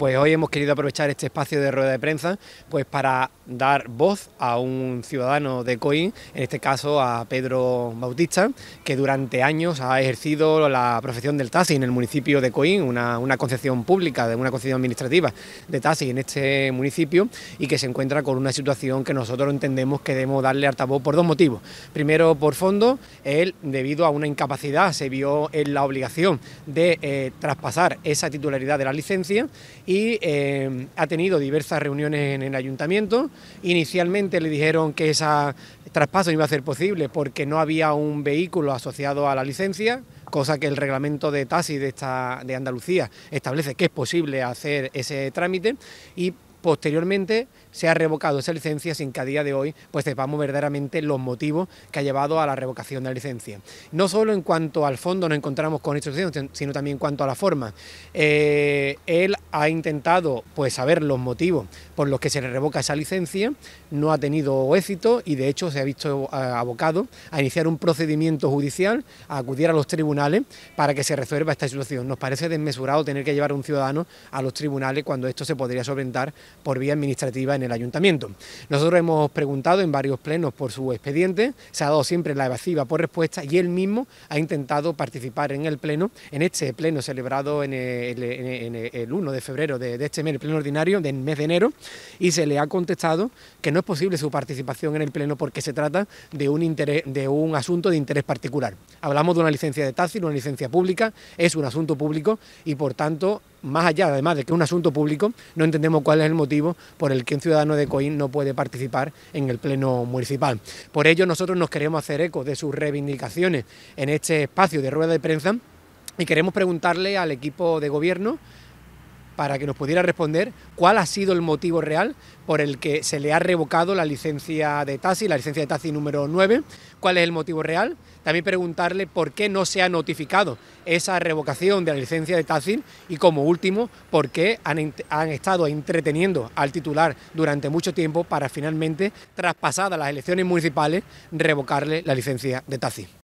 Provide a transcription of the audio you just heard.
pues hoy hemos querido aprovechar este espacio de rueda de prensa pues para dar voz a un ciudadano de Coín, en este caso a Pedro Bautista, que durante años ha ejercido la profesión del taxi en el municipio de Coín, una, una concesión pública, de una concesión administrativa de taxi en este municipio y que se encuentra con una situación que nosotros entendemos que debemos darle altavoz por dos motivos. Primero, por fondo, él debido a una incapacidad se vio en la obligación de eh, traspasar esa titularidad de la licencia y eh, ha tenido diversas reuniones en el ayuntamiento. Inicialmente le dijeron que ese traspaso no iba a ser posible porque no había un vehículo asociado a la licencia, cosa que el reglamento de taxi de, esta, de Andalucía establece que es posible hacer ese trámite y Posteriormente se ha revocado esa licencia sin que a día de hoy pues sepamos verdaderamente los motivos que ha llevado a la revocación de la licencia. No solo en cuanto al fondo nos encontramos con esta situación, sino también en cuanto a la forma. Eh, él ha intentado pues saber los motivos por los que se le revoca esa licencia, no ha tenido éxito y de hecho se ha visto eh, abocado a iniciar un procedimiento judicial, a acudir a los tribunales para que se resuelva esta situación. Nos parece desmesurado tener que llevar a un ciudadano a los tribunales cuando esto se podría solventar por vía administrativa en el ayuntamiento. Nosotros hemos preguntado en varios plenos por su expediente, se ha dado siempre la evasiva por respuesta y él mismo ha intentado participar en el pleno, en este pleno celebrado en el, 1 de febrero de, este mes, el pleno ordinario del mes de enero, y se le ha contestado que no es posible su participación en el pleno porque se trata de un, un asunto de interés particular. Hablamos de una licencia de taxi, una licencia pública, es un asunto público y por tanto más allá, además de que es un asunto público, no entendemos cuál es el motivo por el que un ciudadano de Coín no puede participar en el Pleno Municipal. Por ello, nosotros nos queremos hacer eco de sus reivindicaciones en este espacio de rueda de prensa y queremos preguntarle al equipo de gobierno para que nos pudiera responder cuál ha sido el motivo real por el que se le ha revocado la licencia de taxi, la licencia de taxi número 9, cuál es el motivo real. También preguntarle por qué no se ha notificado esa revocación de la licencia de taxi y como último, por qué han, estado entreteniendo al titular durante mucho tiempo para finalmente, traspasadas las elecciones municipales, revocarle la licencia de taxi.